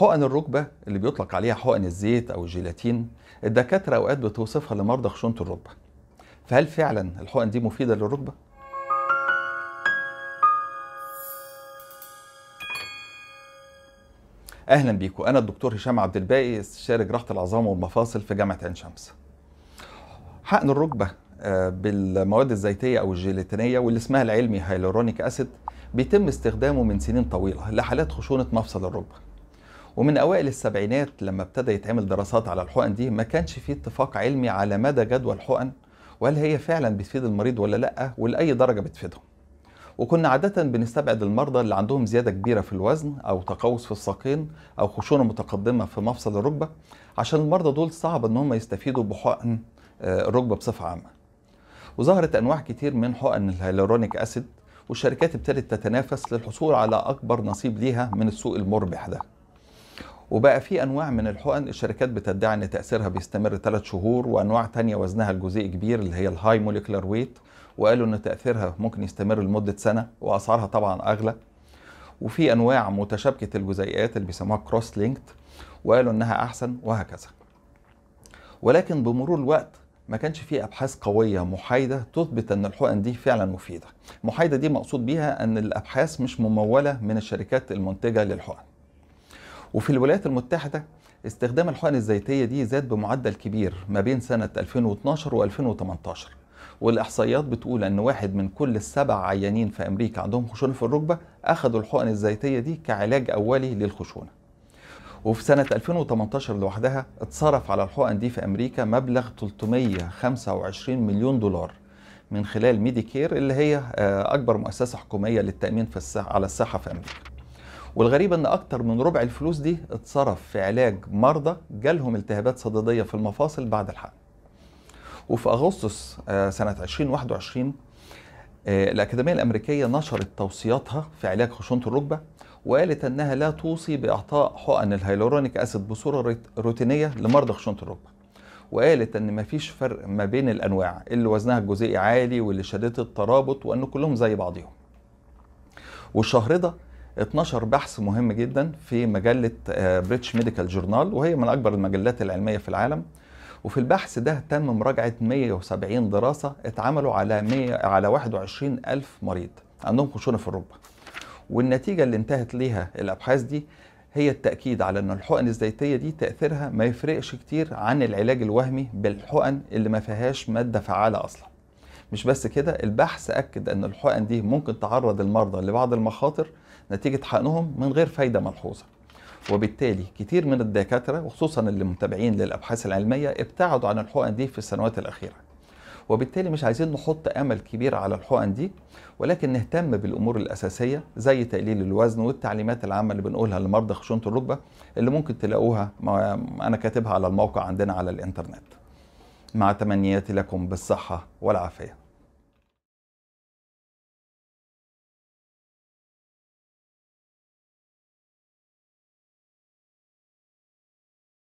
حقن الركبة اللي بيطلق عليها حقن الزيت أو الجيلاتين الدكاترة أوقات بتوصفها لمرضى خشونة الركبة فهل فعلا الحقن دي مفيدة للركبة؟ أهلا بيكم أنا الدكتور هشام عبد الباقي استشاري جراحة العظام والمفاصل في جامعة عين شمس حقن الركبة آه، بالمواد الزيتية أو الجيلاتينية واللي اسمها العلمي هايلورونيك أسيد بيتم استخدامه من سنين طويلة لحالات خشونة مفصل الركبة ومن اوائل السبعينات لما ابتدى يتعمل دراسات على الحقن دي ما كانش في اتفاق علمي على مدى جدوى الحقن وهل هي فعلا بتفيد المريض ولا لا ولاي درجه بتفيدهم وكنا عادة بنستبعد المرضى اللي عندهم زيادة كبيرة في الوزن أو تقوس في الساقين أو خشونة متقدمة في مفصل الركبة عشان المرضى دول صعب إن هم يستفيدوا بحقن الركبة آه، بصفة عامة. وظهرت أنواع كتير من حقن الهيالورونيك أسيد والشركات ابتدت تتنافس للحصول على أكبر نصيب ليها من السوق المربح ده. وبقى في انواع من الحقن الشركات بتدعي ان تاثيرها بيستمر ثلاث شهور وانواع تانية وزنها الجزيء كبير اللي هي الهاي موليكولار ويت وقالوا ان تاثيرها ممكن يستمر لمده سنه واسعارها طبعا اغلى وفي انواع متشابكه الجزيئات اللي بيسموها كروس لينكد وقالوا انها احسن وهكذا ولكن بمرور الوقت ما كانش في ابحاث قويه محايده تثبت ان الحقن دي فعلا مفيده محايده دي مقصود بيها ان الابحاث مش مموله من الشركات المنتجه للحقن وفي الولايات المتحدة استخدام الحقن الزيتية دي زاد بمعدل كبير ما بين سنة 2012 و 2018 والإحصائيات بتقول أن واحد من كل السبع عيانين في أمريكا عندهم خشونة في الركبة أخذوا الحقن الزيتية دي كعلاج أولي للخشونة وفي سنة 2018 لوحدها اتصرف على الحقن دي في أمريكا مبلغ 325 مليون دولار من خلال ميديكير اللي هي آه، أكبر مؤسسة حكومية للتأمين في الصحة على الصحة في أمريكا والغريب ان اكتر من ربع الفلوس دي اتصرف في علاج مرضى جالهم التهابات صدديه في المفاصل بعد الحقن وفي اغسطس آه، سنه 2021 آه، الأكاديمية الأمريكية نشرت توصياتها في علاج خشونة الركبة وقالت أنها لا توصي بإعطاء حقن الهيلورونيك أسيد بصورة روتينية لمرضى خشونة الركبة وقالت أن مفيش فرق ما بين الأنواع اللي وزنها الجزيئي عالي واللي شديدة الترابط وأن كلهم زي بعضهم والشهر ده 12 بحث مهم جدا في مجله بريتش ميديكال جورنال وهي من اكبر المجلات العلميه في العالم وفي البحث ده تم مراجعه 170 دراسه اتعملوا على 100 على 21 الف مريض عندهم خشونه في الركبه والنتيجه اللي انتهت ليها الابحاث دي هي التاكيد على ان الحقن الزيتيه دي تاثيرها ما يفرقش كتير عن العلاج الوهمي بالحقن اللي ما فيهاش ماده فعاله اصلا مش بس كده البحث اكد ان الحقن دي ممكن تعرض المرضى لبعض المخاطر نتيجه حقنهم من غير فايده ملحوظه وبالتالي كتير من الدكاتره وخصوصا اللي متابعين للابحاث العلميه ابتعدوا عن الحقن دي في السنوات الاخيره وبالتالي مش عايزين نحط امل كبير على الحقن دي ولكن نهتم بالامور الاساسيه زي تقليل الوزن والتعليمات العامه اللي بنقولها لمرضى خشونه الركبه اللي ممكن تلاقوها انا كاتبها على الموقع عندنا على الانترنت مع تمنياتي لكم بالصحه والعافيه